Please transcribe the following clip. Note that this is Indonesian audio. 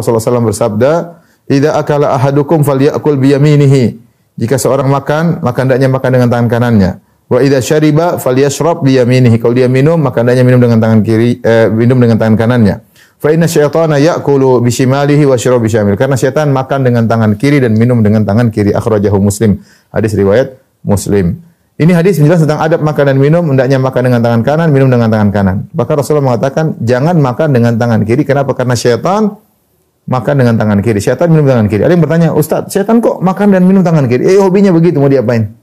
Rasulullah SAW bersabda, "Idza akala ahadukum falyakul biyaminihi." Jika seorang makan, maka hendaknya makan dengan tangan kanannya. Wa idza syariba falyashrab biyaminihi. Kalau dia minum, maka hendaknya minum dengan tangan kiri, eh, minum dengan tangan kanannya. Fa inna syaitana ya'kulu bishimalihi wa syarabu bishamil. Karena syaitan makan dengan tangan kiri dan minum dengan tangan kiri. Akhrajahu Muslim. Hadis riwayat Muslim. Ini hadis menjelaskan tentang adab makan dan minum, hendaknya makan dengan tangan kanan, minum dengan tangan kanan. Bahkan Rasulullah mengatakan, jangan makan dengan tangan kiri. Kenapa? Karena syaitan makan dengan tangan kiri. Setan minum tangan kiri. Ada yang bertanya, Ustaz, setan kok makan dan minum tangan kiri? Eh, hobinya begitu, mau diapain?